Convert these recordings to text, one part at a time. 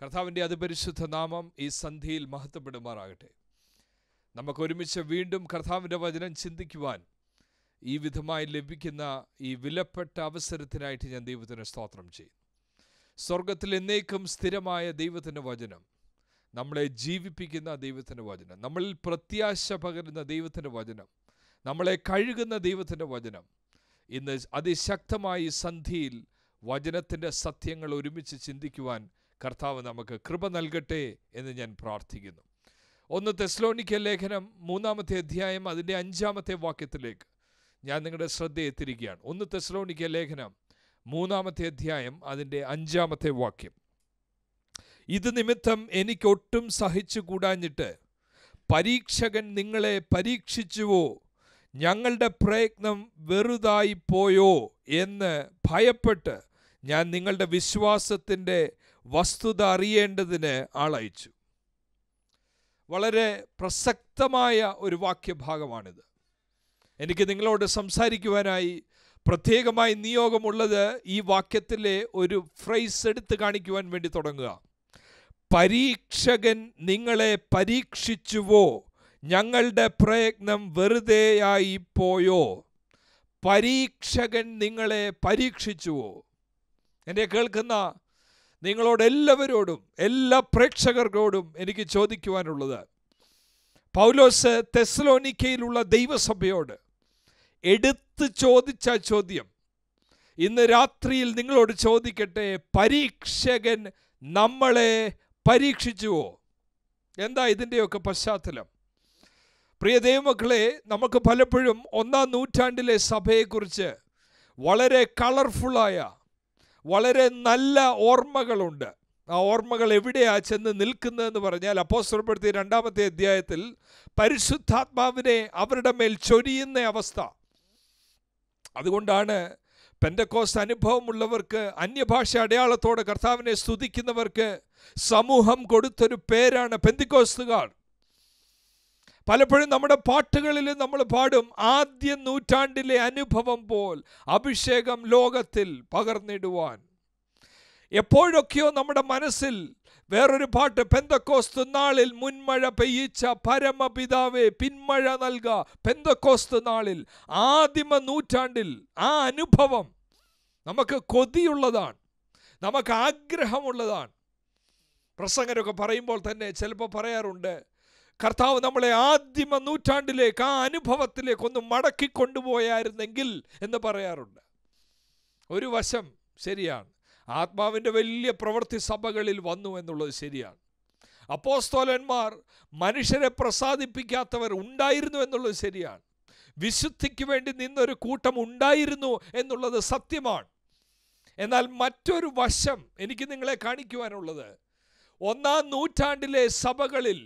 കർത്താവിൻ്റെ അതിപരിശുദ്ധ നാമം ഈ സന്ധിയിൽ മഹത്വപ്പെടുമാറാകട്ടെ നമുക്കൊരുമിച്ച് ഒരുമിച്ച് വീണ്ടും കർത്താവിൻ്റെ വചനം ചിന്തിക്കുവാൻ ഈ വിധമായി ലഭിക്കുന്ന ഈ വിലപ്പെട്ട അവസരത്തിനായിട്ട് ഞാൻ ദൈവത്തിന് സ്തോത്രം ചെയ്യും സ്വർഗത്തിൽ എന്നേക്കും സ്ഥിരമായ ദൈവത്തിൻ്റെ വചനം നമ്മളെ ജീവിപ്പിക്കുന്ന ദൈവത്തിൻ്റെ വചനം നമ്മളിൽ പ്രത്യാശ പകരുന്ന ദൈവത്തിൻ്റെ വചനം നമ്മളെ കഴുകുന്ന ദൈവത്തിൻ്റെ വചനം ഇന്ന് അതിശക്തമായി സന്ധിയിൽ വചനത്തിൻ്റെ സത്യങ്ങൾ ഒരുമിച്ച് ചിന്തിക്കുവാൻ കർത്താവ് നമുക്ക് കൃപ നൽകട്ടെ എന്ന് ഞാൻ പ്രാർത്ഥിക്കുന്നു ഒന്ന് തെസ്ലോണിക്ക ലേഖനം മൂന്നാമത്തെ അധ്യായം അതിൻ്റെ അഞ്ചാമത്തെ വാക്യത്തിലേക്ക് ഞാൻ നിങ്ങളുടെ ശ്രദ്ധയെ എത്തിരിക്കുകയാണ് ഒന്ന് തെസ്ലോണിക്ക ലേഖനം മൂന്നാമത്തെ അധ്യായം അതിൻ്റെ അഞ്ചാമത്തെ വാക്യം ഇത് നിമിത്തം എനിക്കൊട്ടും സഹിച്ചു കൂടാഞ്ഞിട്ട് പരീക്ഷകൻ നിങ്ങളെ പരീക്ഷിച്ചുവോ ഞങ്ങളുടെ പ്രയത്നം വെറുതായി പോയോ എന്ന് ഭയപ്പെട്ട് ഞാൻ നിങ്ങളുടെ വിശ്വാസത്തിൻ്റെ വസ്തുത അറിയേണ്ടതിന് ആളയച്ചു വളരെ പ്രസക്തമായ ഒരു വാക്യഭാഗമാണിത് എനിക്ക് നിങ്ങളോട് സംസാരിക്കുവാനായി പ്രത്യേകമായി നിയോഗമുള്ളത് ഈ വാക്യത്തിലെ ഒരു ഫ്രൈസ് എടുത്ത് കാണിക്കുവാൻ വേണ്ടി തുടങ്ങുക പരീക്ഷകൻ നിങ്ങളെ പരീക്ഷിച്ചുവോ ഞങ്ങളുടെ പ്രയത്നം വെറുതെയായി പോയോ പരീക്ഷകൻ നിങ്ങളെ പരീക്ഷിച്ചുവോ എന്നെ കേൾക്കുന്ന നിങ്ങളോട് എല്ലാവരോടും എല്ലാ പ്രേക്ഷകർക്കോടും എനിക്ക് ചോദിക്കുവാനുള്ളത് പൗലോസ് തെസ്ലോനിക്കയിലുള്ള ദൈവസഭയോട് എടുത്ത് ചോദിച്ച ചോദ്യം ഇന്ന് രാത്രിയിൽ നിങ്ങളോട് ചോദിക്കട്ടെ പരീക്ഷകൻ നമ്മളെ പരീക്ഷിച്ചുവോ എന്താ ഇതിൻ്റെയൊക്കെ പശ്ചാത്തലം പ്രിയ ദൈവമക്കളെ നമുക്ക് പലപ്പോഴും ഒന്നാം നൂറ്റാണ്ടിലെ സഭയെക്കുറിച്ച് വളരെ കളർഫുള്ളായ വളരെ നല്ല ഓർമ്മകളുണ്ട് ആ ഓർമ്മകൾ എവിടെയാണ് ചെന്ന് നിൽക്കുന്നതെന്ന് പറഞ്ഞാൽ അപ്പോസ്വരപ്പെടുത്തിയ രണ്ടാമത്തെ അധ്യായത്തിൽ പരിശുദ്ധാത്മാവിനെ അവരുടെ മേൽ ചൊരിയുന്ന അവസ്ഥ അതുകൊണ്ടാണ് പെൻഡക്കോസ് അനുഭവമുള്ളവർക്ക് അന്യഭാഷ അടയാളത്തോടെ കർത്താവിനെ സ്തുതിക്കുന്നവർക്ക് സമൂഹം കൊടുത്തൊരു പേരാണ് പെന്തിക്കോസ്തുകാൾ പലപ്പോഴും നമ്മുടെ പാട്ടുകളിൽ നമ്മൾ പാടും ആദ്യ നൂറ്റാണ്ടിലെ അനുഭവം പോൽ അഭിഷേകം ലോകത്തിൽ പകർന്നിടുവാൻ എപ്പോഴൊക്കെയോ നമ്മുടെ മനസ്സിൽ വേറൊരു പാട്ട് പെന്തക്കോസ്തു നാളിൽ മുൻമഴ പെയ്യിച്ച പരമപിതാവേ പിന്മഴ നൽക പെന്തക്കോസ്തു നാളിൽ ആദിമ നൂറ്റാണ്ടിൽ ആ അനുഭവം നമുക്ക് കൊതിയുള്ളതാണ് നമുക്ക് ആഗ്രഹമുള്ളതാണ് പ്രസംഗരൊക്കെ പറയുമ്പോൾ തന്നെ ചിലപ്പോൾ പറയാറുണ്ട് കർത്താവ് നമ്മളെ ആദ്യമ നൂറ്റാണ്ടിലേക്ക് ആ അനുഭവത്തിലേക്ക് ഒന്ന് മടക്കി കൊണ്ടുപോയായിരുന്നെങ്കിൽ എന്ന് പറയാറുണ്ട് ഒരു വശം ശരിയാണ് ആത്മാവിൻ്റെ വലിയ പ്രവൃത്തി സഭകളിൽ വന്നു എന്നുള്ളത് ശരിയാണ് അപ്പോസ്തോലന്മാർ മനുഷ്യരെ പ്രസാദിപ്പിക്കാത്തവർ ഉണ്ടായിരുന്നു എന്നുള്ളത് ശരിയാണ് വിശുദ്ധിക്ക് വേണ്ടി നിന്നൊരു കൂട്ടം ഉണ്ടായിരുന്നു എന്നുള്ളത് സത്യമാണ് എന്നാൽ മറ്റൊരു വശം എനിക്ക് നിങ്ങളെ കാണിക്കുവാനുള്ളത് ഒന്നാം നൂറ്റാണ്ടിലെ സഭകളിൽ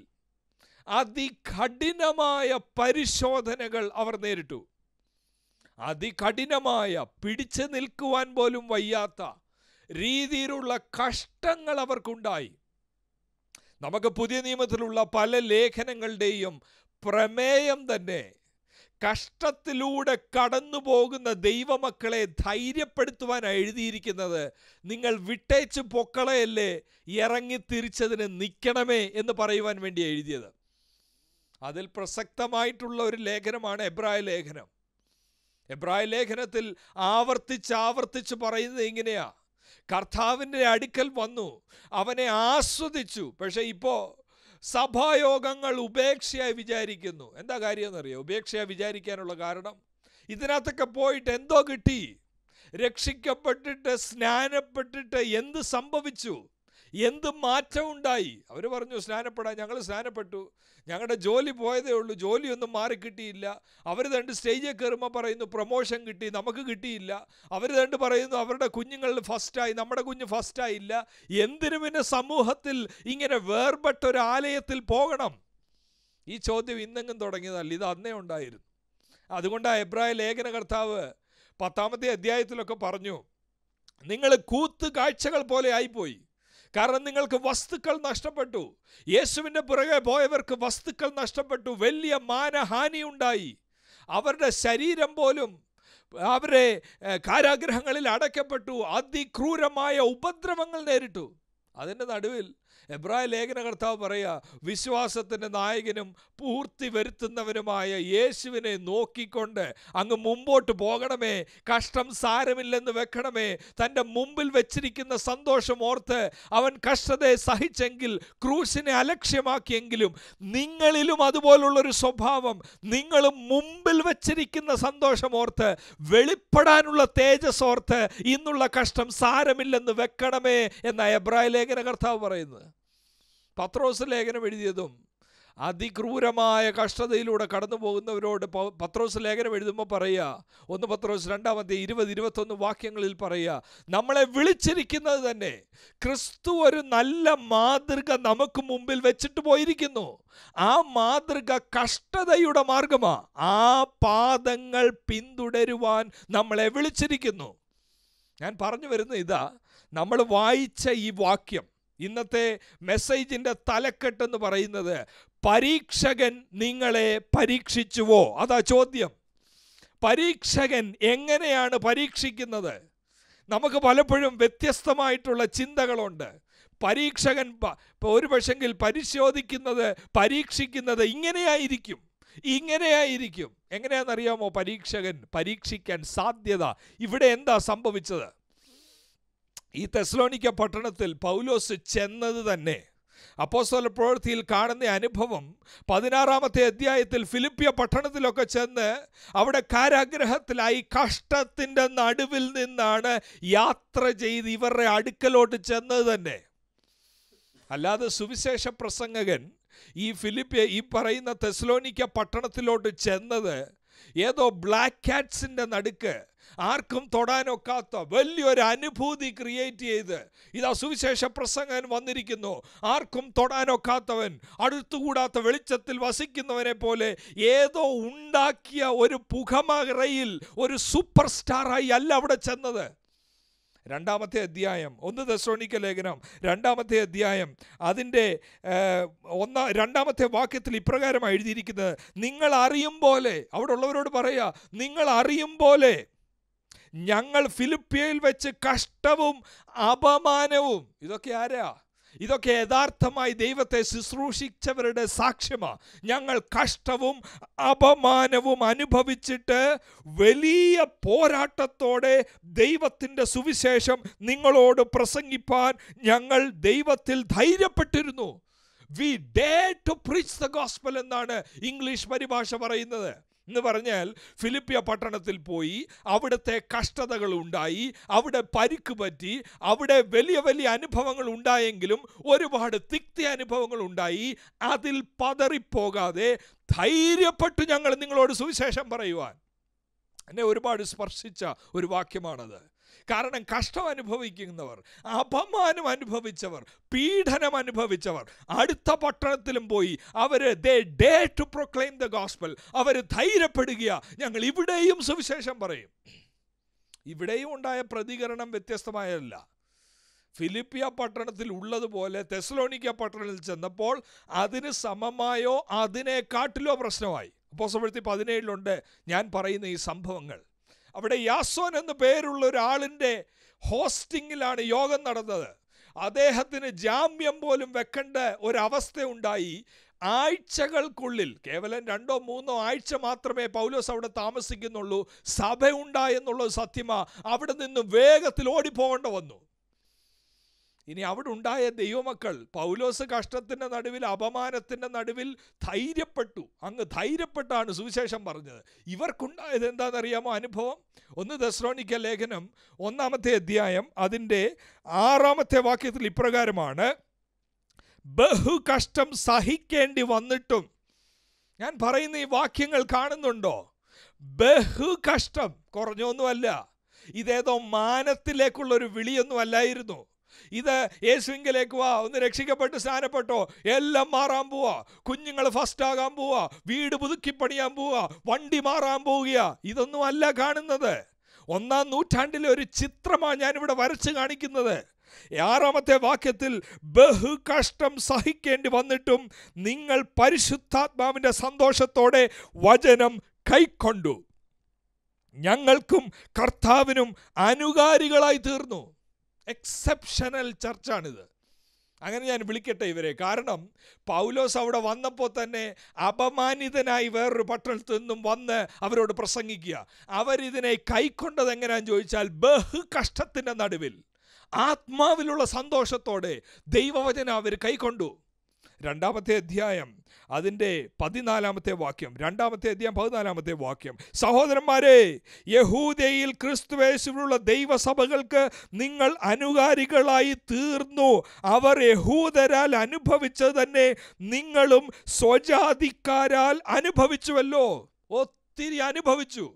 അതികഠിനമായ പരിശോധനകൾ അവർ നേരിട്ടു അതികഠിനമായ പിടിച്ചു നിൽക്കുവാൻ പോലും വയ്യാത്ത രീതിയിലുള്ള കഷ്ടങ്ങൾ അവർക്കുണ്ടായി നമുക്ക് പുതിയ നിയമത്തിലുള്ള പല ലേഖനങ്ങളുടെയും പ്രമേയം തന്നെ കഷ്ടത്തിലൂടെ കടന്നു പോകുന്ന ദൈവമക്കളെ ധൈര്യപ്പെടുത്തുവാനാണ് എഴുതിയിരിക്കുന്നത് നിങ്ങൾ വിട്ടേച്ച് പൊക്കളയല്ലേ ഇറങ്ങി തിരിച്ചതിന് നിൽക്കണമേ എന്ന് പറയുവാൻ വേണ്ടി എഴുതിയത് അതിൽ പ്രസക്തമായിട്ടുള്ള ഒരു ലേഖനമാണ് എബ്രായ ലേഖനം എബ്രായ ലേഖനത്തിൽ ആവർത്തിച്ച് ആവർത്തിച്ച് പറയുന്നത് ഇങ്ങനെയാ കർത്താവിൻ്റെ അടുക്കൽ വന്നു അവനെ ആസ്വദിച്ചു പക്ഷേ ഇപ്പോൾ സഭായോഗങ്ങൾ ഉപേക്ഷയായി വിചാരിക്കുന്നു എന്താ കാര്യം എന്നറിയോ ഉപേക്ഷയായി വിചാരിക്കാനുള്ള കാരണം ഇതിനകത്തൊക്കെ പോയിട്ട് എന്തോ കിട്ടി രക്ഷിക്കപ്പെട്ടിട്ട് സ്നാനപ്പെട്ടിട്ട് എന്ത് സംഭവിച്ചു എന്ത് മാറ്റമുണ്ടായി അവർ പറഞ്ഞു സ്നാനപ്പെടാൻ ഞങ്ങൾ സ്നാനപ്പെട്ടു ഞങ്ങളുടെ ജോലി പോയതേ ഉള്ളൂ ജോലിയൊന്നും മാറിക്കിട്ടിയില്ല അവർ രണ്ട് സ്റ്റേജിൽ കയറുമ്പോൾ പറയുന്നു പ്രൊമോഷൻ കിട്ടി നമുക്ക് കിട്ടിയില്ല അവർ രണ്ട് പറയുന്നു അവരുടെ കുഞ്ഞുങ്ങൾ ഫസ്റ്റായി നമ്മുടെ കുഞ്ഞ് ഫസ്റ്റായില്ല എന്തിനു പിന്നെ സമൂഹത്തിൽ ഇങ്ങനെ ഒരു ആലയത്തിൽ പോകണം ഈ ചോദ്യം ഇന്നെങ്കിലും തുടങ്ങിയതല്ല ഇത് അന്നേ ഉണ്ടായിരുന്നു അതുകൊണ്ടാണ് എബ്രായ ലേഖന കർത്താവ് പത്താമത്തെ അധ്യായത്തിലൊക്കെ പറഞ്ഞു നിങ്ങൾ കൂത്ത് കാഴ്ചകൾ പോലെ ആയിപ്പോയി കാരണം നിങ്ങൾക്ക് വസ്തുക്കൾ നഷ്ടപ്പെട്ടു യേശുവിൻ്റെ പുറകെ പോയവർക്ക് വസ്തുക്കൾ നഷ്ടപ്പെട്ടു വലിയ മാനഹാനി ഉണ്ടായി അവരുടെ ശരീരം പോലും അവരെ കാരാഗ്രഹങ്ങളിൽ അടയ്ക്കപ്പെട്ടു അതിക്രൂരമായ ഉപദ്രവങ്ങൾ നേരിട്ടു അതിൻ്റെ നടുവിൽ എബ്രായ ലേഖനകർത്താവ് പറയുക വിശ്വാസത്തിൻ്റെ നായകനും പൂർത്തി വരുത്തുന്നവരുമായ യേശുവിനെ നോക്കിക്കൊണ്ട് അങ്ങ് മുമ്പോട്ട് പോകണമേ കഷ്ടം സാരമില്ലെന്ന് വെക്കണമേ തൻ്റെ മുമ്പിൽ വെച്ചിരിക്കുന്ന സന്തോഷം ഓർത്ത് അവൻ കഷ്ടതയെ സഹിച്ചെങ്കിൽ ക്രൂശിനെ അലക്ഷ്യമാക്കിയെങ്കിലും നിങ്ങളിലും അതുപോലുള്ളൊരു സ്വഭാവം നിങ്ങളും മുമ്പിൽ വച്ചിരിക്കുന്ന സന്തോഷം ഓർത്ത് വെളിപ്പെടാനുള്ള തേജസ് ഓർത്ത് ഇന്നുള്ള കഷ്ടം സാരമില്ലെന്ന് വെക്കണമേ എന്ന എബ്രായ ലേഖന കർത്താവ് പറയുന്നത് പത്രോസ് ലേഖനം എഴുതിയതും അതിക്രൂരമായ കഷ്ടതയിലൂടെ കടന്നു പോകുന്നവരോട് പത്രോസ് ലേഖനം എഴുതുമ്പോൾ പറയുക ഒന്ന് പത്രോസ് രണ്ടാമത്തെ ഇരുപത് ഇരുപത്തൊന്ന് വാക്യങ്ങളിൽ പറയുക നമ്മളെ വിളിച്ചിരിക്കുന്നത് തന്നെ ക്രിസ്തു ഒരു നല്ല മാതൃക നമുക്ക് മുമ്പിൽ വെച്ചിട്ട് പോയിരിക്കുന്നു ആ മാതൃക കഷ്ടതയുടെ മാർഗമാണ് ആ പാദങ്ങൾ പിന്തുടരുവാൻ നമ്മളെ വിളിച്ചിരിക്കുന്നു ഞാൻ പറഞ്ഞു വരുന്ന ഇതാ നമ്മൾ വായിച്ച ഈ വാക്യം ഇന്നത്തെ മെസ്സേജിൻ്റെ തലക്കെട്ടെന്ന് പറയുന്നത് പരീക്ഷകൻ നിങ്ങളെ പരീക്ഷിച്ചുവോ അതാ ചോദ്യം പരീക്ഷകൻ എങ്ങനെയാണ് പരീക്ഷിക്കുന്നത് നമുക്ക് പലപ്പോഴും വ്യത്യസ്തമായിട്ടുള്ള ചിന്തകളുണ്ട് പരീക്ഷകൻ ഒരു പക്ഷെങ്കിൽ പരിശോധിക്കുന്നത് പരീക്ഷിക്കുന്നത് ഇങ്ങനെയായിരിക്കും ഇങ്ങനെയായിരിക്കും എങ്ങനെയാണെന്നറിയാമോ പരീക്ഷകൻ പരീക്ഷിക്കാൻ സാധ്യത ഇവിടെ എന്താ സംഭവിച്ചത് ഈ തെസ്ലോണിക്ക പട്ടണത്തിൽ പൗലോസ് ചെന്നത് തന്നെ അപ്പോസ്തല പ്രവൃത്തിയിൽ കാണുന്ന അനുഭവം പതിനാറാമത്തെ അധ്യായത്തിൽ ഫിലിപ്പിയ പട്ടണത്തിലൊക്കെ ചെന്ന് അവിടെ കാരാഗ്രഹത്തിലായി കഷ്ടത്തിൻ്റെ നടുവിൽ നിന്നാണ് യാത്ര ചെയ്ത് ഇവരുടെ അടുക്കലോട്ട് ചെന്നത് തന്നെ അല്ലാതെ സുവിശേഷ പ്രസംഗകൻ ഈ ഫിലിപ്പിയ ഈ പറയുന്ന തെസ്ലോണിക്ക പട്ടണത്തിലോട്ട് ചെന്നത് ഏതോ ബ്ലാക്ക് കാറ്റ്സിൻ്റെ നടുക്ക് ആർക്കും തൊടാനൊക്കാത്ത വലിയൊരു അനുഭൂതി ക്രിയേറ്റ് ചെയ്ത് ഇതാ സുവിശേഷ പ്രസംഗൻ വന്നിരിക്കുന്നു ആർക്കും തൊടാനൊക്കാത്തവൻ അടുത്തുകൂടാത്ത വെളിച്ചത്തിൽ വസിക്കുന്നവനെ പോലെ ഏതോ ഉണ്ടാക്കിയ ഒരു പുകമറയിൽ ഒരു സൂപ്പർ സ്റ്റാറായി അല്ല അവിടെ ചെന്നത് രണ്ടാമത്തെ അധ്യായം ഒന്ന് ദസോണിക്ക ലേഖനം രണ്ടാമത്തെ അധ്യായം അതിൻ്റെ ഒന്നാ രണ്ടാമത്തെ വാക്യത്തിൽ ഇപ്രകാരം എഴുതിയിരിക്കുന്നത് നിങ്ങൾ അറിയും പോലെ അവിടെ ഉള്ളവരോട് പറയുക നിങ്ങൾ അറിയും പോലെ ഞങ്ങൾ ഫിലിപ്പിയയിൽ വെച്ച് കഷ്ടവും അപമാനവും ഇതൊക്കെ ആരാ ഇതൊക്കെ യഥാർത്ഥമായി ദൈവത്തെ ശുശ്രൂഷിച്ചവരുടെ സാക്ഷ്യമാണ് ഞങ്ങൾ കഷ്ടവും അപമാനവും അനുഭവിച്ചിട്ട് വലിയ പോരാട്ടത്തോടെ ദൈവത്തിൻ്റെ സുവിശേഷം നിങ്ങളോട് പ്രസംഗിപ്പാൻ ഞങ്ങൾ ദൈവത്തിൽ ധൈര്യപ്പെട്ടിരുന്നു we dare to preach the gospel എന്നാണ് ഇംഗ്ലീഷ് പരിഭാഷ പറയുന്നത് എന്ന് പറഞ്ഞാൽ ഫിലിപ്പിയ പട്ടണത്തിൽ പോയി അവിടുത്തെ കഷ്ടതകൾ ഉണ്ടായി അവിടെ പരിക്ക് പറ്റി അവിടെ വലിയ വലിയ അനുഭവങ്ങൾ ഉണ്ടായെങ്കിലും ഒരുപാട് തിക്തി അനുഭവങ്ങൾ ഉണ്ടായി അതിൽ പതറിപ്പോകാതെ ധൈര്യപ്പെട്ടു ഞങ്ങൾ നിങ്ങളോട് സുവിശേഷം പറയുവാൻ എന്നെ ഒരുപാട് സ്പർശിച്ച ഒരു വാക്യമാണത് കാരണം കഷ്ടം അനുഭവിക്കുന്നവർ അപമാനം അനുഭവിച്ചവർ പീഡനം അനുഭവിച്ചവർ അടുത്ത പട്ടണത്തിലും പോയി അവർ they dare to proclaim the gospel അവർ ധൈര്യപ്പെടുക ഞങ്ങൾ ഇവിടെയും സുവിശേഷം പറയും ഇവിടെയും ഉണ്ടായ പ്രതികരണം വ്യത്യസ്തമായല്ല ഫിലിപ്പിയ പട്ടണത്തിൽ ഉള്ളതുപോലെ തെസലോണിക്ക പട്ടണത്തിൽ ചെന്നപ്പോൾ അതിന് സമമായോ അതിനെക്കാട്ടിലോ പ്രശ്നമായി അപ്പോൾ സമയത്ത് പതിനേഴിലുണ്ട് ഞാൻ പറയുന്ന ഈ സംഭവങ്ങൾ അവിടെ യാസോൻ എന്ന പേരുള്ള ഒരാളിൻ്റെ ഹോസ്റ്റിങ്ങിലാണ് യോഗം നടന്നത് അദ്ദേഹത്തിന് ജാമ്യം പോലും വെക്കേണ്ട ഒരവസ്ഥ ഉണ്ടായി ആഴ്ചകൾക്കുള്ളിൽ കേവലം രണ്ടോ മൂന്നോ ആഴ്ച മാത്രമേ പൗലോസ് അവിടെ താമസിക്കുന്നുള്ളൂ സഭയുണ്ട സത്യമാ അവിടെ നിന്ന് വേഗത്തിൽ ഓടിപ്പോകേണ്ട വന്നു ഇനി അവിടെ ഉണ്ടായ ദൈവമക്കൾ പൗലോസ് കഷ്ടത്തിൻ്റെ നടുവിൽ അപമാനത്തിൻ്റെ നടുവിൽ ധൈര്യപ്പെട്ടു അങ്ങ് ധൈര്യപ്പെട്ടാണ് സുവിശേഷം പറഞ്ഞത് ഇവർക്കുണ്ടായത് എന്താണെന്നറിയാമോ അനുഭവം ഒന്ന് ദശ്രോണിക്ക ലേഖനം ഒന്നാമത്തെ അധ്യായം അതിൻ്റെ ആറാമത്തെ വാക്യത്തിൽ ഇപ്രകാരമാണ് ബഹു കഷ്ടം സഹിക്കേണ്ടി വന്നിട്ടും ഞാൻ പറയുന്ന ഈ വാക്യങ്ങൾ കാണുന്നുണ്ടോ ബഹു കഷ്ടം കുറഞ്ഞൊന്നുമല്ല ഇതേതോ മാനത്തിലേക്കുള്ളൊരു വിളിയൊന്നും അല്ലായിരുന്നു ഇത് യേശുവിങ്കലേക്ക് വാ ഒന്ന് രക്ഷിക്കപ്പെട്ട് സ്നാനപ്പെട്ടോ എല്ലാം മാറാൻ പോവാ കുഞ്ഞുങ്ങൾ ഫസ്റ്റ് ആകാൻ പോവാ വീട് പുതുക്കിപ്പണിയാൻ പണിയാൻ പോവാ വണ്ടി മാറാൻ പോവുക ഇതൊന്നും അല്ല കാണുന്നത് ഒന്നാം നൂറ്റാണ്ടിലെ ഒരു ചിത്രമാണ് ഞാനിവിടെ വരച്ച് കാണിക്കുന്നത് ആറാമത്തെ വാക്യത്തിൽ ബഹു കഷ്ടം സഹിക്കേണ്ടി വന്നിട്ടും നിങ്ങൾ പരിശുദ്ധാത്മാവിൻ്റെ സന്തോഷത്തോടെ വചനം കൈക്കൊണ്ടു ഞങ്ങൾക്കും കർത്താവിനും അനുകാരികളായി തീർന്നു എക്സെപ്ഷണൽ ചർച്ചാണിത് അങ്ങനെ ഞാൻ വിളിക്കട്ടെ ഇവരെ കാരണം പൗലോസ് അവിടെ വന്നപ്പോൾ തന്നെ അപമാനിതനായി വേറൊരു പട്ടണത്തിൽ നിന്നും വന്ന് അവരോട് പ്രസംഗിക്കുക അവരിതിനെ കൈക്കൊണ്ടത് എങ്ങനെയാന്ന് ചോദിച്ചാൽ ബഹു കഷ്ടത്തിൻ്റെ നടുവിൽ ആത്മാവിലുള്ള സന്തോഷത്തോടെ ദൈവവചന അവർ കൈക്കൊണ്ടു രണ്ടാമത്തെ അധ്യായം അതിൻ്റെ പതിനാലാമത്തെ വാക്യം രണ്ടാമത്തെ അധ്യായം പതിനാലാമത്തെ വാക്യം സഹോദരന്മാരെ യഹൂദയിൽ ക്രിസ്തുവേശുവിലുള്ള ദൈവസഭകൾക്ക് നിങ്ങൾ അനുകാരികളായി തീർന്നു അവർ യഹൂദരാൽ അനുഭവിച്ചത് തന്നെ നിങ്ങളും സ്വജാതിക്കാരാൽ അനുഭവിച്ചുവല്ലോ ഒത്തിരി അനുഭവിച്ചു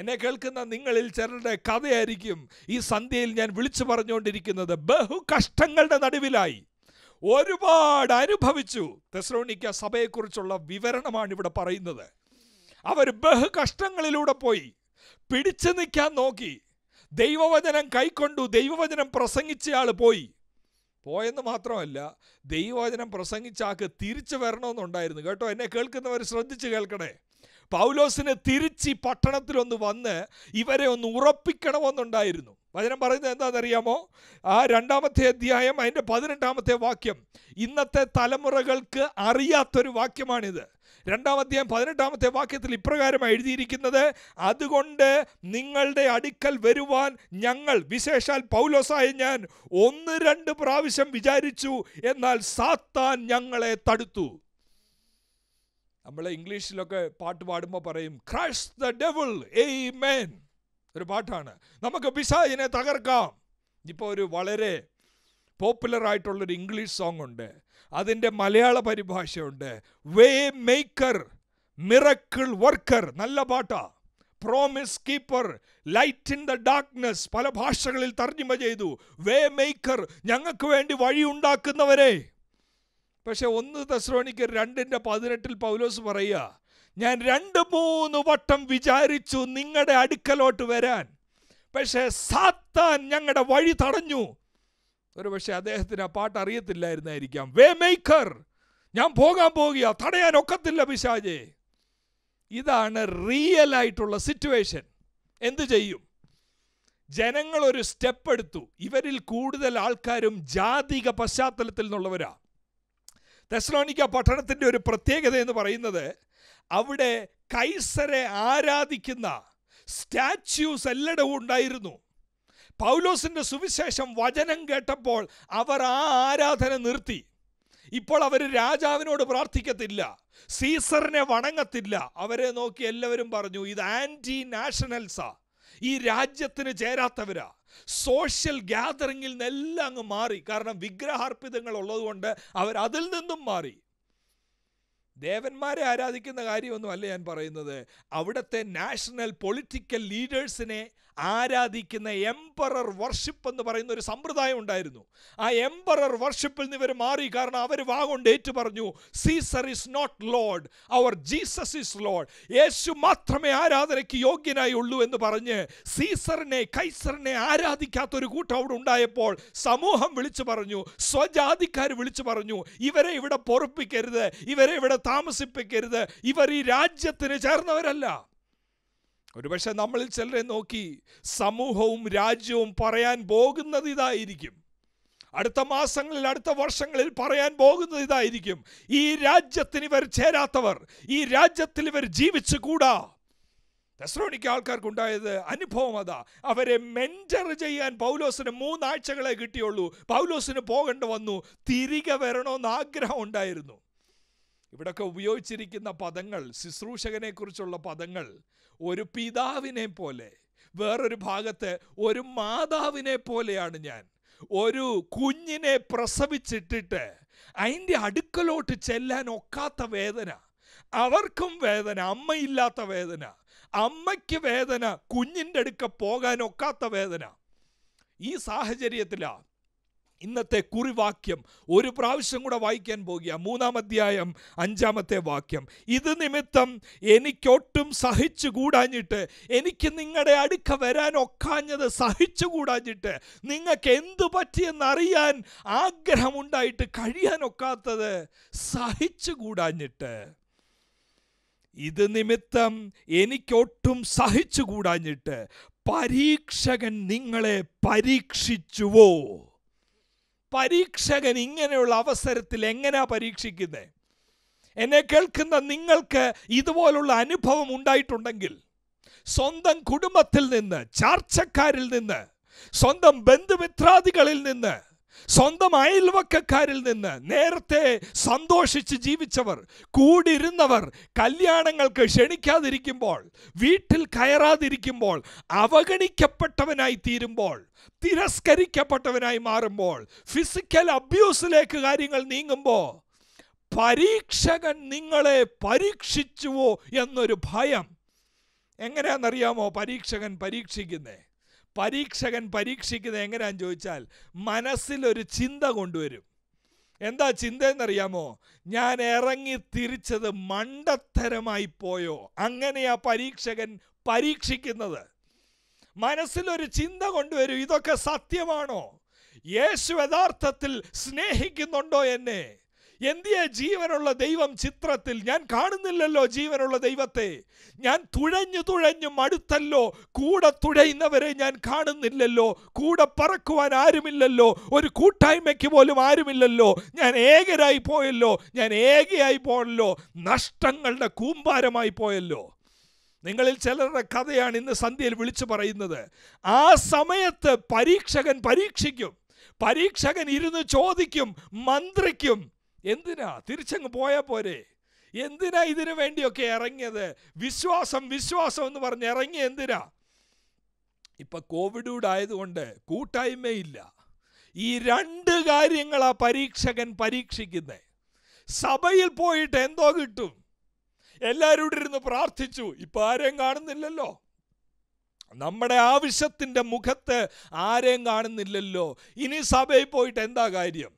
എന്നെ കേൾക്കുന്ന നിങ്ങളിൽ ചിലരുടെ കഥയായിരിക്കും ഈ സന്ധ്യയിൽ ഞാൻ വിളിച്ചു പറഞ്ഞുകൊണ്ടിരിക്കുന്നത് ബഹു കഷ്ടങ്ങളുടെ നടുവിലായി ഒരുപാട് അനുഭവിച്ചു തെസ്ലോണിക്ക സഭയെക്കുറിച്ചുള്ള വിവരണമാണ് ഇവിടെ പറയുന്നത് അവർ ബഹു കഷ്ടങ്ങളിലൂടെ പോയി പിടിച്ചു നിൽക്കാൻ നോക്കി ദൈവവചനം കൈക്കൊണ്ടു ദൈവവചനം പ്രസംഗിച്ചയാൾ പോയി പോയെന്ന് മാത്രമല്ല ദൈവവചനം പ്രസംഗിച്ചാക്ക് തിരിച്ചു വരണമെന്നുണ്ടായിരുന്നു കേട്ടോ എന്നെ കേൾക്കുന്നവർ ശ്രദ്ധിച്ച് കേൾക്കണേ പൗലോസിന് തിരിച്ച് പട്ടണത്തിലൊന്ന് വന്ന് ഇവരെ ഒന്ന് ഉറപ്പിക്കണമെന്നുണ്ടായിരുന്നു വചനം പറയുന്നത് എന്താണെന്നറിയാമോ ആ രണ്ടാമത്തെ അധ്യായം അതിൻ്റെ പതിനെട്ടാമത്തെ വാക്യം ഇന്നത്തെ തലമുറകൾക്ക് അറിയാത്തൊരു വാക്യമാണിത് അധ്യായം പതിനെട്ടാമത്തെ വാക്യത്തിൽ ഇപ്രകാരം എഴുതിയിരിക്കുന്നത് അതുകൊണ്ട് നിങ്ങളുടെ അടുക്കൽ വരുവാൻ ഞങ്ങൾ വിശേഷാൽ പൗലോസായ ഞാൻ ഒന്ന് രണ്ട് പ്രാവശ്യം വിചാരിച്ചു എന്നാൽ സാത്താൻ ഞങ്ങളെ തടുത്തു നമ്മൾ ഇംഗ്ലീഷിലൊക്കെ പാട്ട് പാടുമ്പോൾ പറയും ക്രാഷ് ദ ഡെവിൾ എയ് മേൻ ഒരു പാട്ടാണ് നമുക്ക് പിശാജിനെ തകർക്കാം ഇപ്പോൾ ഒരു വളരെ പോപ്പുലറായിട്ടുള്ളൊരു ഇംഗ്ലീഷ് സോങ് ഉണ്ട് അതിൻ്റെ മലയാള പരിഭാഷയുണ്ട് വേ മേക്കർ മിറക്കിൾ വർക്കർ നല്ല പാട്ടാ promise keeper light in the darkness പല ഭാഷകളിൽ തർജ്ജിമ ചെയ്തു വേ മേക്കർ ഞങ്ങൾക്ക് വേണ്ടി വഴി ഉണ്ടാക്കുന്നവരെ പക്ഷേ ഒന്ന് തെസ്രോണിക്ക് രണ്ടിൻ്റെ പതിനെട്ടിൽ പൗലോസ് പറയുക ഞാൻ രണ്ട് മൂന്ന് വട്ടം വിചാരിച്ചു നിങ്ങളുടെ അടുക്കലോട്ട് വരാൻ പക്ഷേ സാത്താൻ ഞങ്ങളുടെ വഴി തടഞ്ഞു ഒരു പക്ഷേ അദ്ദേഹത്തിന് ആ പാട്ട് അറിയത്തില്ലായിരുന്നായിരിക്കാം വേ മേക്കർ ഞാൻ പോകാൻ പോകുക തടയാൻ ഒക്കത്തില്ല പിശാജെ ഇതാണ് റിയൽ ആയിട്ടുള്ള സിറ്റുവേഷൻ എന്തു ചെയ്യും ജനങ്ങൾ ഒരു സ്റ്റെപ്പ് എടുത്തു ഇവരിൽ കൂടുതൽ ആൾക്കാരും ജാതിക പശ്ചാത്തലത്തിൽ നിന്നുള്ളവരാ തെസ്ലോണിക്ക പട്ടണത്തിൻ്റെ ഒരു പ്രത്യേകത എന്ന് പറയുന്നത് അവിടെ കൈസരെ ആരാധിക്കുന്ന സ്റ്റാച്യൂസ് എല്ലടവും ഉണ്ടായിരുന്നു പൗലോസിൻ്റെ സുവിശേഷം വചനം കേട്ടപ്പോൾ അവർ ആ ആരാധന നിർത്തി ഇപ്പോൾ അവർ രാജാവിനോട് പ്രാർത്ഥിക്കത്തില്ല സീസറിനെ വണങ്ങത്തില്ല അവരെ നോക്കി എല്ലാവരും പറഞ്ഞു ഇത് ആൻറ്റി നാഷണൽസാ ഈ രാജ്യത്തിന് ചേരാത്തവരാ സോഷ്യൽ ഗ്യാതറിങ്ങിൽ നിന്നെല്ലാം അങ്ങ് മാറി കാരണം വിഗ്രഹാർപ്പിതങ്ങൾ ഉള്ളതുകൊണ്ട് അവർ അതിൽ നിന്നും മാറി ദേവന്മാരെ ആരാധിക്കുന്ന കാര്യമൊന്നും അല്ല ഞാൻ പറയുന്നത് അവിടുത്തെ നാഷണൽ പൊളിറ്റിക്കൽ ലീഡേഴ്സിനെ ആരാധിക്കുന്ന എംപറർ വർഷിപ്പ് എന്ന് പറയുന്ന ഒരു സമ്പ്രദായം ഉണ്ടായിരുന്നു ആ എംപറർ വർഷിപ്പിൽ നിന്ന് ഇവർ മാറി കാരണം അവർ വാഗൊണ്ട് ഏറ്റു പറഞ്ഞു സീസർ ഇസ് നോട്ട് ലോഡ് അവർ ജീസസ് ഇസ് ലോഡ് യേശു മാത്രമേ ആരാധനയ്ക്ക് യോഗ്യനായി ഉള്ളൂ എന്ന് പറഞ്ഞ് സീസറിനെ കൈസറിനെ ആരാധിക്കാത്തൊരു കൂട്ടം അവിടെ ഉണ്ടായപ്പോൾ സമൂഹം വിളിച്ചു പറഞ്ഞു സ്വജാതിക്കാർ വിളിച്ചു പറഞ്ഞു ഇവരെ ഇവിടെ പൊറപ്പിക്കരുത് ഇവരെ ഇവിടെ താമസിപ്പിക്കരുത് ഇവർ ഈ രാജ്യത്തിന് ചേർന്നവരല്ല ഒരുപക്ഷെ നമ്മളിൽ ചിലരെ നോക്കി സമൂഹവും രാജ്യവും പറയാൻ പോകുന്നത് ഇതായിരിക്കും അടുത്ത മാസങ്ങളിൽ അടുത്ത വർഷങ്ങളിൽ പറയാൻ പോകുന്നത് ഇതായിരിക്കും ഈ രാജ്യത്തിന് ഇവർ ചേരാത്തവർ ഈ രാജ്യത്തിൽ ഇവർ ജീവിച്ചു കൂടാ തെസ്രോണിക്ക് ആൾക്കാർക്കുണ്ടായത് അനുഭവം അതാ അവരെ മെൻറ്റർ ചെയ്യാൻ പൗലോസിന് മൂന്നാഴ്ചകളെ കിട്ടിയുള്ളൂ പൗലോസിന് പോകേണ്ട വന്നു തിരികെ വരണമെന്ന് ആഗ്രഹം ഉണ്ടായിരുന്നു ഇവിടൊക്കെ ഉപയോഗിച്ചിരിക്കുന്ന പദങ്ങൾ ശുശ്രൂഷകനെക്കുറിച്ചുള്ള പദങ്ങൾ ഒരു പിതാവിനെ പോലെ വേറൊരു ഭാഗത്ത് ഒരു മാതാവിനെ പോലെയാണ് ഞാൻ ഒരു കുഞ്ഞിനെ പ്രസവിച്ചിട്ടിട്ട് അതിൻ്റെ അടുക്കലോട്ട് ചെല്ലാൻ ഒക്കാത്ത വേദന അവർക്കും വേദന അമ്മയില്ലാത്ത വേദന അമ്മയ്ക്ക് വേദന കുഞ്ഞിൻ്റെ അടുക്ക പോകാൻ ഒക്കാത്ത വേദന ഈ സാഹചര്യത്തിലാണ് ഇന്നത്തെ കുറിവാക്യം ഒരു പ്രാവശ്യം കൂടെ വായിക്കാൻ പോകുക മൂന്നാം അധ്യായം അഞ്ചാമത്തെ വാക്യം ഇത് നിമിത്തം എനിക്കൊട്ടും സഹിച്ചു കൂടാഞ്ഞിട്ട് എനിക്ക് നിങ്ങളുടെ അടുക്ക വരാൻ ഒക്കാഞ്ഞത് സഹിച്ചു കൂടാഞ്ഞിട്ട് നിങ്ങൾക്ക് എന്തു പറ്റിയെന്നറിയാൻ ആഗ്രഹമുണ്ടായിട്ട് കഴിയാൻ ഒക്കാത്തത് സഹിച്ചു കൂടാഞ്ഞിട്ട് ഇത് നിമിത്തം എനിക്കൊട്ടും സഹിച്ചു കൂടാഞ്ഞിട്ട് പരീക്ഷകൻ നിങ്ങളെ പരീക്ഷിച്ചുവോ പരീക്ഷകൻ ഇങ്ങനെയുള്ള അവസരത്തിൽ എങ്ങനെയാ പരീക്ഷിക്കുന്നത് എന്നെ കേൾക്കുന്ന നിങ്ങൾക്ക് ഇതുപോലുള്ള അനുഭവം ഉണ്ടായിട്ടുണ്ടെങ്കിൽ സ്വന്തം കുടുംബത്തിൽ നിന്ന് ചാർച്ചക്കാരിൽ നിന്ന് സ്വന്തം ബന്ധുമിത്രാദികളിൽ നിന്ന് സ്വന്തം അയൽവക്കക്കാരിൽ നിന്ന് നേരത്തെ സന്തോഷിച്ച് ജീവിച്ചവർ കൂടിയിരുന്നവർ കല്യാണങ്ങൾക്ക് ക്ഷണിക്കാതിരിക്കുമ്പോൾ വീട്ടിൽ കയറാതിരിക്കുമ്പോൾ അവഗണിക്കപ്പെട്ടവനായി തീരുമ്പോൾ തിരസ്കരിക്കപ്പെട്ടവനായി മാറുമ്പോൾ ഫിസിക്കൽ അബ്യൂസിലേക്ക് കാര്യങ്ങൾ നീങ്ങുമ്പോൾ പരീക്ഷകൻ നിങ്ങളെ പരീക്ഷിച്ചുവോ എന്നൊരു ഭയം എങ്ങനെയാണെന്നറിയാമോ പരീക്ഷകൻ പരീക്ഷിക്കുന്നേ പരീക്ഷകൻ പരീക്ഷിക്കുന്നത് എങ്ങനെയാന്ന് ചോദിച്ചാൽ മനസ്സിലൊരു ചിന്ത കൊണ്ടുവരും എന്താ ചിന്ത എന്നറിയാമോ ഞാൻ ഇറങ്ങി തിരിച്ചത് മണ്ടത്തരമായി പോയോ അങ്ങനെയാ പരീക്ഷകൻ പരീക്ഷിക്കുന്നത് മനസ്സിലൊരു ചിന്ത കൊണ്ടുവരും ഇതൊക്കെ സത്യമാണോ യേശു യഥാർത്ഥത്തിൽ സ്നേഹിക്കുന്നുണ്ടോ എന്നെ എന്തിയെ ജീവനുള്ള ദൈവം ചിത്രത്തിൽ ഞാൻ കാണുന്നില്ലല്ലോ ജീവനുള്ള ദൈവത്തെ ഞാൻ തുഴഞ്ഞു തുഴഞ്ഞു മടുത്തല്ലോ കൂടെ തുഴയുന്നവരെ ഞാൻ കാണുന്നില്ലല്ലോ കൂടെ പറക്കുവാൻ ആരുമില്ലല്ലോ ഒരു കൂട്ടായ്മയ്ക്ക് പോലും ആരുമില്ലല്ലോ ഞാൻ ഏകരായി പോയല്ലോ ഞാൻ ഏകയായി പോയല്ലോ നഷ്ടങ്ങളുടെ കൂമ്പാരമായി പോയല്ലോ നിങ്ങളിൽ ചിലരുടെ കഥയാണ് ഇന്ന് സന്ധ്യയിൽ വിളിച്ചു പറയുന്നത് ആ സമയത്ത് പരീക്ഷകൻ പരീക്ഷിക്കും പരീക്ഷകൻ ഇരുന്ന് ചോദിക്കും മന്ത്രിക്കും എന്തിനാ തിരിച്ചങ്ങ് പോയാൽ പോരെ എന്തിനാ ഇതിനു വേണ്ടിയൊക്കെ ഇറങ്ങിയത് വിശ്വാസം വിശ്വാസം എന്ന് പറഞ്ഞ് ഇറങ്ങി എന്തിനാ ഇപ്പം കോവിഡൂടെ ആയതുകൊണ്ട് കൂട്ടായ്മയില്ല ഈ രണ്ട് കാര്യങ്ങളാ പരീക്ഷകൻ പരീക്ഷിക്കുന്നത് സഭയിൽ പോയിട്ട് എന്തോ കിട്ടും എല്ലാവരും ഇരുന്ന് പ്രാർത്ഥിച്ചു ഇപ്പം ആരെയും കാണുന്നില്ലല്ലോ നമ്മുടെ ആവശ്യത്തിൻ്റെ മുഖത്ത് ആരെയും കാണുന്നില്ലല്ലോ ഇനി സഭയിൽ പോയിട്ട് എന്താ കാര്യം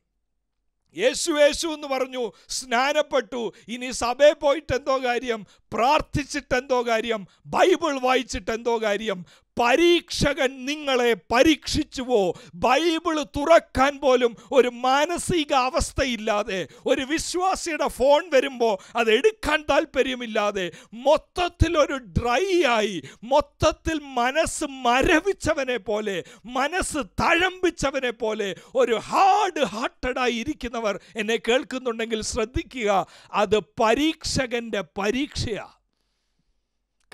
യേശു യേശു എന്ന് പറഞ്ഞു സ്നാനപ്പെട്ടു ഇനി സഭയിൽ പോയിട്ട് എന്തോ കാര്യം പ്രാർത്ഥിച്ചിട്ട് എന്തോ കാര്യം ബൈബിൾ വായിച്ചിട്ട് എന്തോ കാര്യം പരീക്ഷകൻ നിങ്ങളെ പരീക്ഷിച്ചുവോ ബൈബിൾ തുറക്കാൻ പോലും ഒരു മാനസിക അവസ്ഥയില്ലാതെ ഒരു വിശ്വാസിയുടെ ഫോൺ വരുമ്പോൾ അത് എടുക്കാൻ താല്പര്യമില്ലാതെ മൊത്തത്തിൽ ഒരു ഡ്രൈ ആയി മൊത്തത്തിൽ മനസ്സ് മരവിച്ചവനെ പോലെ മനസ്സ് തഴമ്പിച്ചവനെ പോലെ ഒരു ഹാർഡ് ഹാർട്ടഡായി ഇരിക്കുന്നവർ എന്നെ കേൾക്കുന്നുണ്ടെങ്കിൽ ശ്രദ്ധിക്കുക അത് പരീക്ഷകൻ്റെ പരീക്ഷയാണ്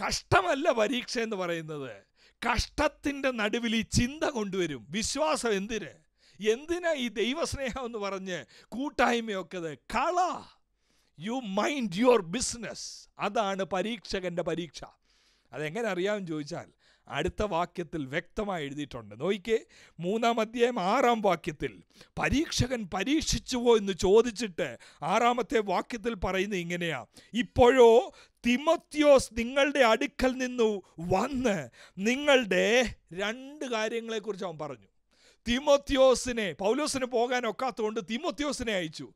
കഷ്ടമല്ല പരീക്ഷ എന്ന് പറയുന്നത് കഷ്ടത്തിൻ്റെ നടുവിൽ ഈ ചിന്ത കൊണ്ടുവരും വിശ്വാസം എന്തിന് എന്തിനാ ഈ ദൈവസ്നേഹം എന്ന് പറഞ്ഞ് കൂട്ടായ്മയൊക്കെ കള യു മൈൻഡ് യുവർ ബിസിനസ് അതാണ് പരീക്ഷകൻ്റെ പരീക്ഷ അതെങ്ങനെ അറിയാമെന്ന് ചോദിച്ചാൽ അടുത്ത വാക്യത്തിൽ വ്യക്തമായി എഴുതിയിട്ടുണ്ട് നോയിക്കേ മൂന്നാം അധ്യായം ആറാം വാക്യത്തിൽ പരീക്ഷകൻ പരീക്ഷിച്ചുവോ എന്ന് ചോദിച്ചിട്ട് ആറാമത്തെ വാക്യത്തിൽ പറയുന്നത് ഇങ്ങനെയാ ഇപ്പോഴോ തിമത്യോസ് നിങ്ങളുടെ അടുക്കൽ നിന്നു വന്ന് നിങ്ങളുടെ രണ്ട് കാര്യങ്ങളെക്കുറിച്ച് അവൻ പറഞ്ഞു തിമോത്യോസിനെ പൗലോസിന് പോകാൻ ഒക്കാത്തതുകൊണ്ട് തിമോത്യോസിനെ അയച്ചു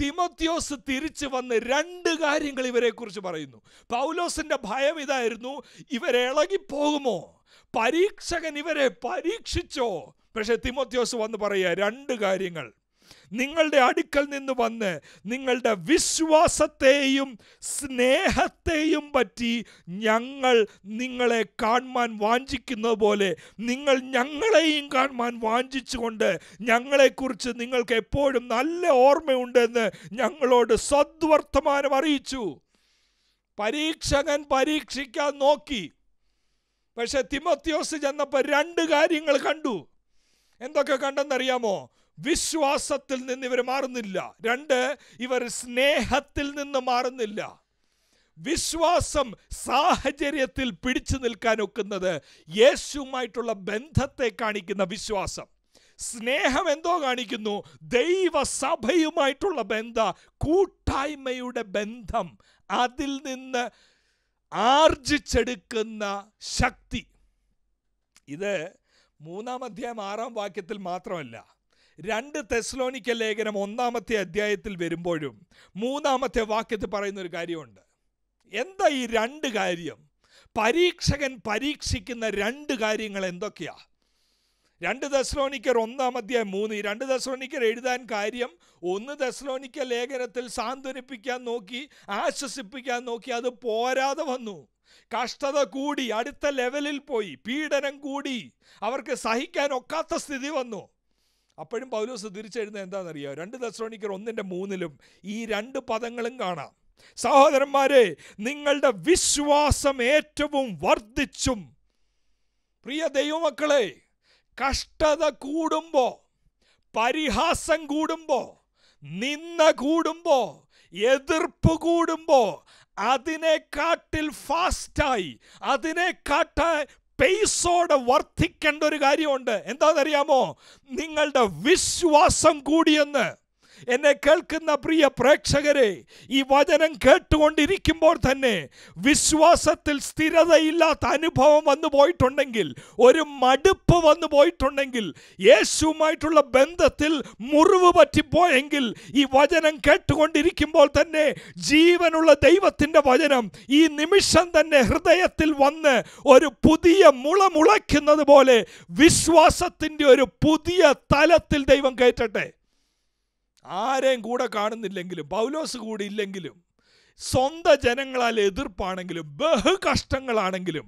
തിമോത്യോസ് തിരിച്ചു വന്ന് രണ്ട് കാര്യങ്ങൾ ഇവരെക്കുറിച്ച് പറയുന്നു പൗലോസിൻ്റെ ഭയം ഇതായിരുന്നു ഇവരെ ഇളകിപ്പോകുമോ പരീക്ഷകൻ ഇവരെ പരീക്ഷിച്ചോ പക്ഷേ തിമോത്യോസ് വന്ന് പറയുക രണ്ട് കാര്യങ്ങൾ നിങ്ങളുടെ അടുക്കൽ നിന്ന് വന്ന് നിങ്ങളുടെ വിശ്വാസത്തെയും സ്നേഹത്തെയും പറ്റി ഞങ്ങൾ നിങ്ങളെ കാണുവാൻ വാഞ്ചിക്കുന്നത് പോലെ നിങ്ങൾ ഞങ്ങളെയും കാണുവാൻ വാഞ്ചിച്ചുകൊണ്ട് ഞങ്ങളെക്കുറിച്ച് നിങ്ങൾക്ക് എപ്പോഴും നല്ല ഓർമ്മയുണ്ടെന്ന് ഞങ്ങളോട് സദ്വർത്തമാനം അറിയിച്ചു പരീക്ഷകൻ പരീക്ഷിക്കാൻ നോക്കി പക്ഷെ തിമത്യോസ് ചെന്നപ്പോൾ രണ്ട് കാര്യങ്ങൾ കണ്ടു എന്തൊക്കെ കണ്ടെന്നറിയാമോ വിശ്വാസത്തിൽ നിന്ന് ഇവർ മാറുന്നില്ല രണ്ട് ഇവർ സ്നേഹത്തിൽ നിന്ന് മാറുന്നില്ല വിശ്വാസം സാഹചര്യത്തിൽ പിടിച്ചു നിൽക്കാൻ ഒക്കുന്നത് യേശുവുമായിട്ടുള്ള ബന്ധത്തെ കാണിക്കുന്ന വിശ്വാസം സ്നേഹം എന്തോ കാണിക്കുന്നു ദൈവസഭയുമായിട്ടുള്ള ബന്ധ കൂട്ടായ്മയുടെ ബന്ധം അതിൽ നിന്ന് ആർജിച്ചെടുക്കുന്ന ശക്തി ഇത് മൂന്നാം അധ്യായം ആറാം വാക്യത്തിൽ മാത്രമല്ല രണ്ട് തെസ്ലോണിക്കൽ ലേഖനം ഒന്നാമത്തെ അധ്യായത്തിൽ വരുമ്പോഴും മൂന്നാമത്തെ വാക്യത്തിൽ പറയുന്ന ഒരു കാര്യമുണ്ട് എന്താ ഈ രണ്ട് കാര്യം പരീക്ഷകൻ പരീക്ഷിക്കുന്ന രണ്ട് കാര്യങ്ങൾ എന്തൊക്കെയാ രണ്ട് ദസ്ലോണിക്കർ ഒന്നാം അധ്യായം മൂന്ന് ഈ രണ്ട് ദസ്ലോണിക്കർ എഴുതാൻ കാര്യം ഒന്ന് ദസ്ലോണിക്ക ലേഖനത്തിൽ സാന്ത്വനിപ്പിക്കാൻ നോക്കി ആശ്വസിപ്പിക്കാൻ നോക്കി അത് പോരാതെ വന്നു കഷ്ടത കൂടി അടുത്ത ലെവലിൽ പോയി പീഡനം കൂടി അവർക്ക് സഹിക്കാൻ ഒക്കാത്ത സ്ഥിതി വന്നു അപ്പോഴും പൗലോസ് തിരിച്ചെഴുതുന്നത് എന്താണെന്നറിയോ രണ്ട് ദശ്രോണിക്കർ ഒന്നിൻ്റെ മൂന്നിലും ഈ രണ്ട് പദങ്ങളും കാണാം സഹോദരന്മാരെ നിങ്ങളുടെ വിശ്വാസം ഏറ്റവും വർദ്ധിച്ചും പ്രിയ ദൈവമക്കളെ കഷ്ടത കൂടുമ്പോൾ പരിഹാസം കൂടുമ്പോൾ നിന്ന കൂടുമ്പോൾ എതിർപ്പ് കൂടുമ്പോൾ അതിനെക്കാട്ടിൽ ഫാസ്റ്റായി അതിനെക്കാട്ട പേസോടെ വർദ്ധിക്കേണ്ട ഒരു കാര്യമുണ്ട് എന്താണെന്നറിയാമോ നിങ്ങളുടെ വിശ്വാസം കൂടിയെന്ന് എന്നെ കേൾക്കുന്ന പ്രിയ പ്രേക്ഷകരെ ഈ വചനം കേട്ടുകൊണ്ടിരിക്കുമ്പോൾ തന്നെ വിശ്വാസത്തിൽ സ്ഥിരതയില്ലാത്ത അനുഭവം വന്നു പോയിട്ടുണ്ടെങ്കിൽ ഒരു മടുപ്പ് വന്നു പോയിട്ടുണ്ടെങ്കിൽ യേശുവുമായിട്ടുള്ള ബന്ധത്തിൽ മുറിവ് പറ്റിപ്പോയെങ്കിൽ ഈ വചനം കേട്ടുകൊണ്ടിരിക്കുമ്പോൾ തന്നെ ജീവനുള്ള ദൈവത്തിൻ്റെ വചനം ഈ നിമിഷം തന്നെ ഹൃദയത്തിൽ വന്ന് ഒരു പുതിയ മുള മുളയ്ക്കുന്നത് പോലെ വിശ്വാസത്തിൻ്റെ ഒരു പുതിയ തലത്തിൽ ദൈവം കയറ്റട്ടെ ആരെയും കൂടെ കാണുന്നില്ലെങ്കിലും പൗലോസ് കൂടി ഇല്ലെങ്കിലും സ്വന്തം ജനങ്ങളാൽ എതിർപ്പാണെങ്കിലും ബഹുകഷ്ടങ്ങളാണെങ്കിലും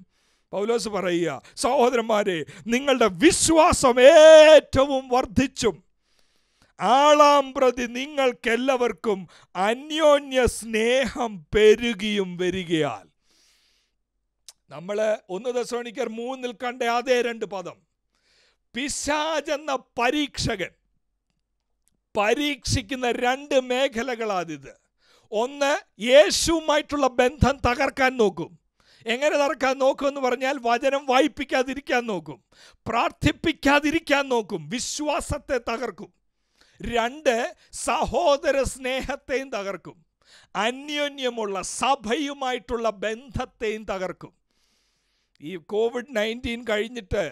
പൗലോസ് പറയുക സഹോദരന്മാരെ നിങ്ങളുടെ വിശ്വാസം ഏറ്റവും വർദ്ധിച്ചും ആളാം പ്രതി നിങ്ങൾക്കെല്ലാവർക്കും അന്യോന്യ സ്നേഹം പെരുകിയും വരികയാൽ നമ്മൾ ഒന്ന് ദശോണിക്കർ മൂന്നിൽ കണ്ട അതേ രണ്ട് പദം പിശാജ് എന്ന പരീക്ഷകൻ പരീക്ഷിക്കുന്ന രണ്ട് മേഖലകളാണിത് ഒന്ന് യേശുവുമായിട്ടുള്ള ബന്ധം തകർക്കാൻ നോക്കും എങ്ങനെ തകർക്കാൻ നോക്കുമെന്ന് പറഞ്ഞാൽ വചനം വായിപ്പിക്കാതിരിക്കാൻ നോക്കും പ്രാർത്ഥിപ്പിക്കാതിരിക്കാൻ നോക്കും വിശ്വാസത്തെ തകർക്കും രണ്ട് സഹോദര സ്നേഹത്തെയും തകർക്കും അന്യോന്യമുള്ള സഭയുമായിട്ടുള്ള ബന്ധത്തെയും തകർക്കും ഈ കോവിഡ് നയൻറ്റീൻ കഴിഞ്ഞിട്ട്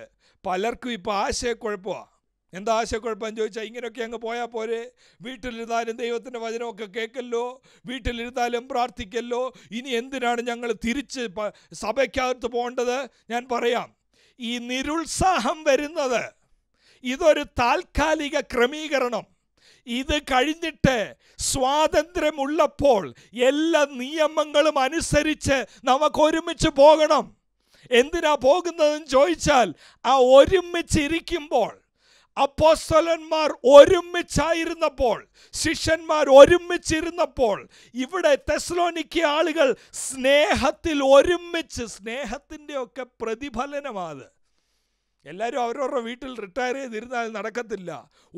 പലർക്കും ഇപ്പോൾ ആശയക്കുഴപ്പമാണ് എന്താ ആശയക്കുഴപ്പം ചോദിച്ചാൽ ഇങ്ങനെയൊക്കെ അങ്ങ് പോയാൽ പോരെ വീട്ടിലിരുന്നാലും ദൈവത്തിൻ്റെ വചനമൊക്കെ കേൾക്കല്ലോ വീട്ടിലിരുന്നാലും പ്രാർത്ഥിക്കല്ലോ ഇനി എന്തിനാണ് ഞങ്ങൾ തിരിച്ച് സഭയ്ക്കകത്ത് പോകേണ്ടത് ഞാൻ പറയാം ഈ നിരുത്സാഹം വരുന്നത് ഇതൊരു താൽക്കാലിക ക്രമീകരണം ഇത് കഴിഞ്ഞിട്ട് സ്വാതന്ത്ര്യമുള്ളപ്പോൾ എല്ലാ നിയമങ്ങളും അനുസരിച്ച് നമുക്കൊരുമിച്ച് പോകണം എന്തിനാ പോകുന്നതെന്ന് ചോദിച്ചാൽ ആ ഒരുമിച്ചിരിക്കുമ്പോൾ അപ്പോസ്തലന്മാർ ഒരുമിച്ചായിരുന്നപ്പോൾ ശിഷ്യന്മാർ ഒരുമിച്ചിരുന്നപ്പോൾ ഇവിടെ തെസ്ലോനിക്ക് ആളുകൾ സ്നേഹത്തിൽ ഒരുമിച്ച് സ്നേഹത്തിൻ്റെ ഒക്കെ പ്രതിഫലനമാണ് എല്ലാവരും അവരവരുടെ വീട്ടിൽ റിട്ടയർ ചെയ്തിരുന്നാൽ നടക്കത്തില്ല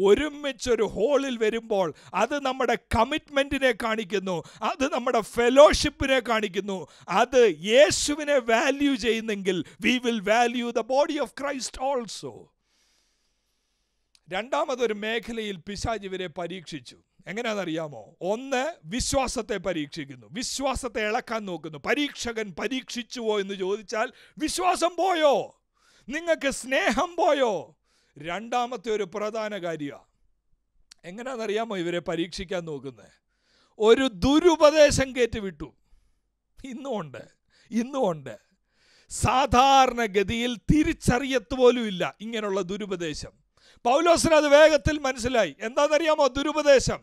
ഒരുമിച്ചൊരു ഹോളിൽ വരുമ്പോൾ അത് നമ്മുടെ കമ്മിറ്റ്മെൻറ്റിനെ കാണിക്കുന്നു അത് നമ്മുടെ ഫെലോഷിപ്പിനെ കാണിക്കുന്നു അത് യേശുവിനെ വാല്യൂ ചെയ്യുന്നെങ്കിൽ we will value the body of Christ also രണ്ടാമതൊരു മേഖലയിൽ പിശാജ് ഇവരെ പരീക്ഷിച്ചു എങ്ങനെയാണെന്നറിയാമോ ഒന്ന് വിശ്വാസത്തെ പരീക്ഷിക്കുന്നു വിശ്വാസത്തെ ഇളക്കാൻ നോക്കുന്നു പരീക്ഷകൻ പരീക്ഷിച്ചുവോ എന്ന് ചോദിച്ചാൽ വിശ്വാസം പോയോ നിങ്ങൾക്ക് സ്നേഹം പോയോ രണ്ടാമത്തെ ഒരു പ്രധാന കാര്യമാണ് എങ്ങനെയാണെന്നറിയാമോ ഇവരെ പരീക്ഷിക്കാൻ നോക്കുന്നത് ഒരു ദുരുപദേശം കയറ്റി വിട്ടു ഇന്നും ഉണ്ട് ഇന്നും ഉണ്ട് സാധാരണഗതിയിൽ തിരിച്ചറിയത്ത് പോലും ഇല്ല ഇങ്ങനെയുള്ള ദുരുപദേശം പൗലോസിന് അത് വേഗത്തിൽ മനസ്സിലായി എന്താണെന്നറിയാമോ ദുരുപദേശം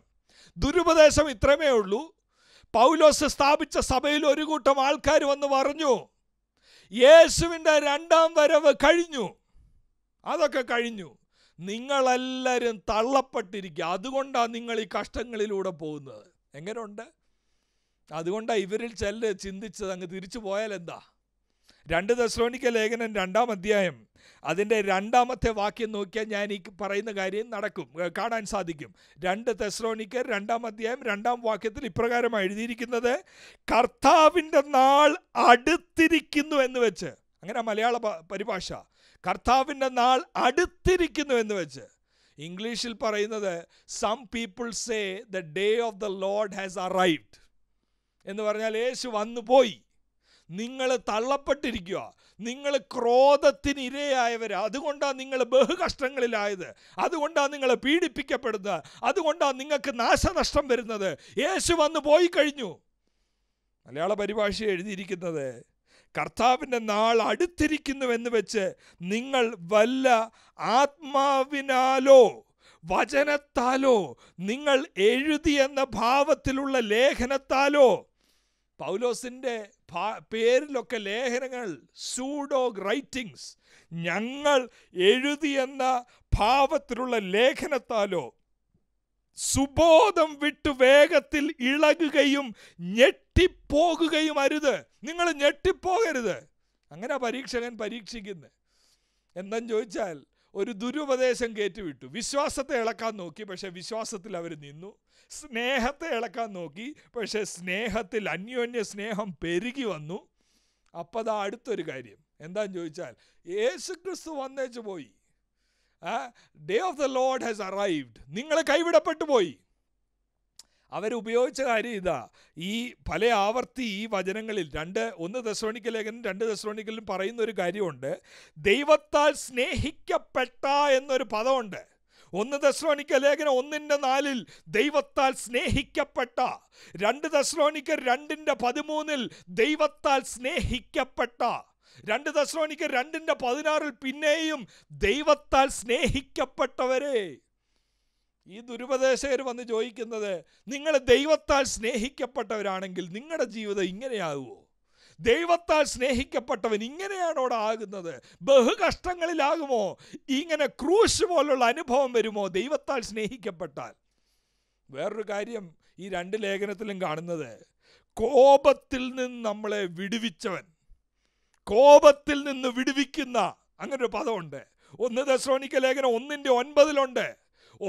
ദുരുപദേശം ഇത്രമേ ഉള്ളൂ പൗലോസ് സ്ഥാപിച്ച സഭയിൽ ഒരു കൂട്ടം ആൾക്കാർ വന്ന് പറഞ്ഞു യേശുവിൻ്റെ രണ്ടാം വരവ് കഴിഞ്ഞു അതൊക്കെ കഴിഞ്ഞു നിങ്ങളെല്ലാവരും തള്ളപ്പെട്ടിരിക്കുക അതുകൊണ്ടാണ് നിങ്ങൾ ഈ കഷ്ടങ്ങളിലൂടെ പോകുന്നത് എങ്ങനെയുണ്ട് അതുകൊണ്ടാണ് ഇവരിൽ ചില ചിന്തിച്ചത് അങ്ങ് തിരിച്ചു പോയാൽ എന്താ രണ്ട് ദശ്രോണിക്ക ലേഖനം രണ്ടാം അധ്യായം അതിൻ്റെ രണ്ടാമത്തെ വാക്യം നോക്കിയാൽ ഞാൻ ഈ പറയുന്ന കാര്യം നടക്കും കാണാൻ സാധിക്കും രണ്ട് തെസ്ലോണിക്കർ രണ്ടാം അധ്യായം രണ്ടാം വാക്യത്തിൽ ഇപ്രകാരം എഴുതിയിരിക്കുന്നത് കർത്താവിൻ്റെ നാൾ അടുത്തിരിക്കുന്നു എന്ന് വെച്ച് അങ്ങനെ മലയാള പരിഭാഷ കർത്താവിൻ്റെ നാൾ അടുത്തിരിക്കുന്നു എന്ന് വെച്ച് ഇംഗ്ലീഷിൽ പറയുന്നത് some people say the day of the lord has arrived എന്ന് പറഞ്ഞാൽ യേശു വന്നു പോയി നിങ്ങൾ തള്ളപ്പെട്ടിരിക്കുക നിങ്ങൾ ക്രോധത്തിന് ഇരയായവർ അതുകൊണ്ടാണ് നിങ്ങൾ ബഹുകഷ്ടങ്ങളിലായത് അതുകൊണ്ടാണ് നിങ്ങൾ പീഡിപ്പിക്കപ്പെടുന്നത് അതുകൊണ്ടാണ് നിങ്ങൾക്ക് നാശനഷ്ടം വരുന്നത് യേശു വന്ന് പോയി കഴിഞ്ഞു മലയാള പരിഭാഷ എഴുതിയിരിക്കുന്നത് കർത്താവിൻ്റെ നാൾ അടുത്തിരിക്കുന്നുവെന്ന് വെച്ച് നിങ്ങൾ വല്ല ആത്മാവിനാലോ വചനത്താലോ നിങ്ങൾ എഴുതിയെന്ന ഭാവത്തിലുള്ള ലേഖനത്താലോ പൗലോസിൻ്റെ പേരിലൊക്കെ ലേഖനങ്ങൾ സൂഡോ റൈറ്റിങ്സ് ഞങ്ങൾ എഴുതിയെന്ന ഭാവത്തിലുള്ള ലേഖനത്താലോ സുബോധം വിട്ടു വേഗത്തിൽ ഇളകുകയും ഞെട്ടിപ്പോകുകയും അരുത് നിങ്ങൾ ഞെട്ടിപ്പോകരുത് അങ്ങനെ പരീക്ഷകൻ പരീക്ഷിക്കുന്നത് എന്തെന്ന് ചോദിച്ചാൽ ഒരു ദുരുപദേശം കയറ്റിവിട്ടു വിശ്വാസത്തെ ഇളക്കാൻ നോക്കി പക്ഷേ വിശ്വാസത്തിൽ അവർ നിന്നു സ്നേഹത്തെ ഇളക്കാൻ നോക്കി പക്ഷേ സ്നേഹത്തിൽ അന്യോന്യ സ്നേഹം പെരുകി വന്നു അപ്പോൾ അതാ അടുത്തൊരു കാര്യം എന്താന്ന് ചോദിച്ചാൽ യേശു ക്രിസ്തു വന്നേച്ച് പോയി day of the lord has arrived നിങ്ങൾ കൈവിടപ്പെട്ടു പോയി അവരുപയോഗിച്ച കാര്യം ഇതാ ഈ പല ആവർത്തി ഈ വചനങ്ങളിൽ രണ്ട് ഒന്ന് ദശോണിക്ക ലേഖനം രണ്ട് ദശോണിക്കലും പറയുന്ന ഒരു കാര്യമുണ്ട് ദൈവത്താൽ സ്നേഹിക്കപ്പെട്ട എന്നൊരു പദമുണ്ട് ഒന്ന് ദശ്രോണിക്ക ലേഖനം ഒന്നിൻ്റെ നാലിൽ ദൈവത്താൽ സ്നേഹിക്കപ്പെട്ട രണ്ട് ദശ്രോണിക്ക രണ്ടിൻ്റെ പതിമൂന്നിൽ ദൈവത്താൽ സ്നേഹിക്കപ്പെട്ട രണ്ട് ദശ്രോണിക്ക രണ്ടിൻ്റെ പതിനാറിൽ പിന്നെയും ദൈവത്താൽ സ്നേഹിക്കപ്പെട്ടവരെ ഈ ദുരുപദേശകർ വന്ന് ചോദിക്കുന്നത് നിങ്ങൾ ദൈവത്താൽ സ്നേഹിക്കപ്പെട്ടവരാണെങ്കിൽ നിങ്ങളുടെ ജീവിതം ഇങ്ങനെയാകുമോ ദൈവത്താൽ സ്നേഹിക്കപ്പെട്ടവൻ ഇങ്ങനെയാണോടെ ആകുന്നത് ബഹുകഷ്ടങ്ങളിലാകുമോ ഇങ്ങനെ ക്രൂശ് പോലുള്ള അനുഭവം വരുമോ ദൈവത്താൽ സ്നേഹിക്കപ്പെട്ടാൽ വേറൊരു കാര്യം ഈ രണ്ട് ലേഖനത്തിലും കാണുന്നത് കോപത്തിൽ നിന്ന് നമ്മളെ വിടുവിച്ചവൻ കോപത്തിൽ നിന്ന് വിടുവിക്കുന്ന അങ്ങനൊരു പദമുണ്ട് ഒന്ന് ദശ്രോണിക്ക ലേഖനം ഒന്നിൻ്റെ ഒൻപതിലുണ്ട്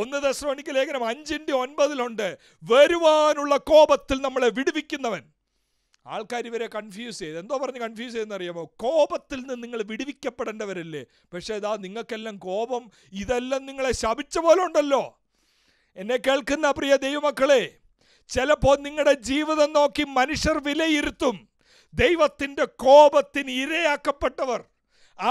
ഒന്ന് ദശ്രോണിക്ക് ലേഖനം അഞ്ചിൻ്റെ ഒൻപതിലുണ്ട് വരുവാനുള്ള കോപത്തിൽ നമ്മളെ വിടുവിക്കുന്നവൻ ആൾക്കാർ ഇവരെ കൺഫ്യൂസ് ചെയ്ത് എന്തോ പറഞ്ഞ് കൺഫ്യൂസ് ചെയ്യുന്ന അറിയാമോ കോപത്തിൽ നിന്ന് നിങ്ങൾ വിടുവിക്കപ്പെടേണ്ടവരല്ലേ പക്ഷേ ഇതാ നിങ്ങൾക്കെല്ലാം കോപം ഇതെല്ലാം നിങ്ങളെ ശപിച്ച പോലെ ഉണ്ടല്ലോ എന്നെ കേൾക്കുന്ന പ്രിയ ദൈവമക്കളെ ചിലപ്പോൾ നിങ്ങളുടെ ജീവിതം നോക്കി മനുഷ്യർ വിലയിരുത്തും ദൈവത്തിൻ്റെ കോപത്തിന് ഇരയാക്കപ്പെട്ടവർ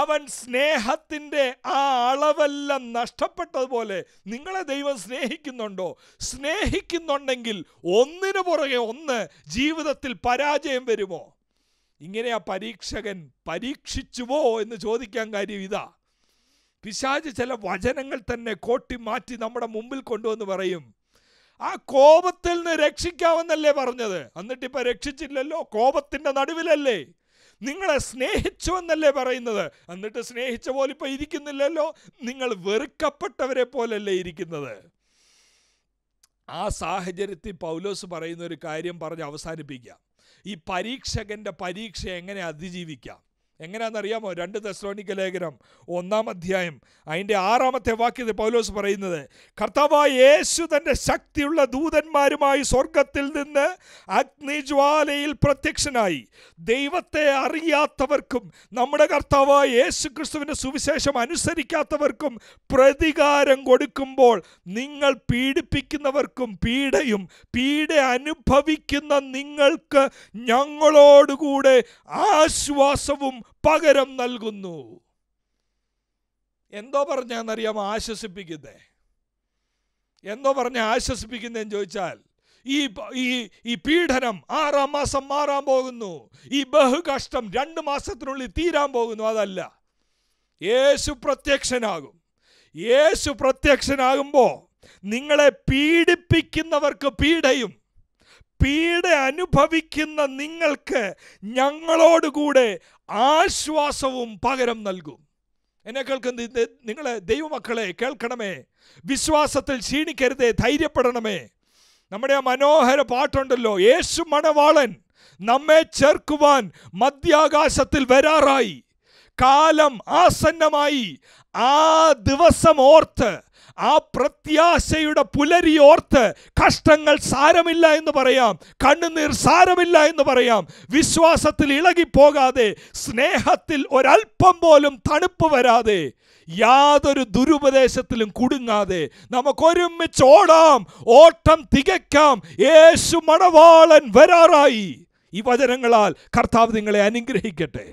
അവൻ സ്നേഹത്തിൻ്റെ ആ അളവെല്ലാം നഷ്ടപ്പെട്ടതുപോലെ നിങ്ങളെ ദൈവം സ്നേഹിക്കുന്നുണ്ടോ സ്നേഹിക്കുന്നുണ്ടെങ്കിൽ ഒന്നിനു പുറകെ ഒന്ന് ജീവിതത്തിൽ പരാജയം വരുമോ ഇങ്ങനെ ആ പരീക്ഷകൻ പരീക്ഷിച്ചുവോ എന്ന് ചോദിക്കാൻ കാര്യം ഇതാ പിശാജ് ചില വചനങ്ങൾ തന്നെ കോട്ടി മാറ്റി നമ്മുടെ മുമ്പിൽ കൊണ്ടുവന്ന് പറയും ആ കോപത്തിൽ നിന്ന് രക്ഷിക്കാമെന്നല്ലേ പറഞ്ഞത് എന്നിട്ടിപ്പോൾ രക്ഷിച്ചില്ലല്ലോ കോപത്തിൻ്റെ നടുവിലല്ലേ നിങ്ങളെ സ്നേഹിച്ചു എന്നല്ലേ പറയുന്നത് എന്നിട്ട് സ്നേഹിച്ച പോലെ ഇപ്പോൾ ഇരിക്കുന്നില്ലല്ലോ നിങ്ങൾ വെറുക്കപ്പെട്ടവരെ പോലല്ലേ ഇരിക്കുന്നത് ആ സാഹചര്യത്തിൽ പൗലോസ് പറയുന്ന ഒരു കാര്യം പറഞ്ഞ് അവസാനിപ്പിക്കാം ഈ പരീക്ഷകൻ്റെ പരീക്ഷ എങ്ങനെ അതിജീവിക്കാം അറിയാമോ രണ്ട് തെസ്ലോണിക്ക ലേഖനം ഒന്നാം അധ്യായം അതിൻ്റെ ആറാമത്തെ വാക്യത്തിൽ പൗലോസ് പറയുന്നത് കർത്താവായ യേശു തൻ്റെ ശക്തിയുള്ള ദൂതന്മാരുമായി സ്വർഗത്തിൽ നിന്ന് അഗ്നിജ്വാലയിൽ പ്രത്യക്ഷനായി ദൈവത്തെ അറിയാത്തവർക്കും നമ്മുടെ കർത്താവായ യേശു ക്രിസ്തുവിൻ്റെ സുവിശേഷം അനുസരിക്കാത്തവർക്കും പ്രതികാരം കൊടുക്കുമ്പോൾ നിങ്ങൾ പീഡിപ്പിക്കുന്നവർക്കും പീഡയും പീഡ അനുഭവിക്കുന്ന നിങ്ങൾക്ക് ഞങ്ങളോടുകൂടെ ആശ്വാസവും പകരം നൽകുന്നു എന്തോ പറഞ്ഞാന്നറിയാമോ ആശ്വസിപ്പിക്കുന്നേ എന്തോ പറഞ്ഞ ആശ്വസിപ്പിക്കുന്നേന്ന് ചോദിച്ചാൽ ഈ ഈ ഈ പീഡനം ആറാം മാസം മാറാൻ പോകുന്നു ഈ ബഹുകഷ്ടം രണ്ട് മാസത്തിനുള്ളിൽ തീരാൻ പോകുന്നു അതല്ല യേശു പ്രത്യക്ഷനാകും യേശു പ്രത്യക്ഷനാകുമ്പോൾ നിങ്ങളെ പീഡിപ്പിക്കുന്നവർക്ക് പീഡയും പീഡ അനുഭവിക്കുന്ന നിങ്ങൾക്ക് ഞങ്ങളോടുകൂടെ ആശ്വാസവും പകരം നൽകും എന്നെ കേൾക്കുന്ന നിങ്ങളെ ദൈവമക്കളെ കേൾക്കണമേ വിശ്വാസത്തിൽ ക്ഷീണിക്കരുതേ ധൈര്യപ്പെടണമേ നമ്മുടെ ആ മനോഹര പാട്ടുണ്ടല്ലോ യേശു മണവാളൻ നമ്മെ ചേർക്കുവാൻ മധ്യാകാശത്തിൽ വരാറായി കാലം ആസന്നമായി ആ ദിവസം ഓർത്ത് ആ പ്രത്യാശയുടെ ഓർത്ത് കഷ്ടങ്ങൾ സാരമില്ല എന്ന് പറയാം കണ്ണുനീർ സാരമില്ല എന്ന് പറയാം വിശ്വാസത്തിൽ ഇളകിപ്പോകാതെ സ്നേഹത്തിൽ ഒരൽപ്പം പോലും തണുപ്പ് വരാതെ യാതൊരു ദുരുപദേശത്തിലും കുടുങ്ങാതെ നമുക്കൊരുമിച്ച് ഓടാം ഓട്ടം തികയ്ക്കാം യേശു മണവാളൻ വരാറായി ഈ വചനങ്ങളാൽ കർത്താവ് നിങ്ങളെ അനുഗ്രഹിക്കട്ടെ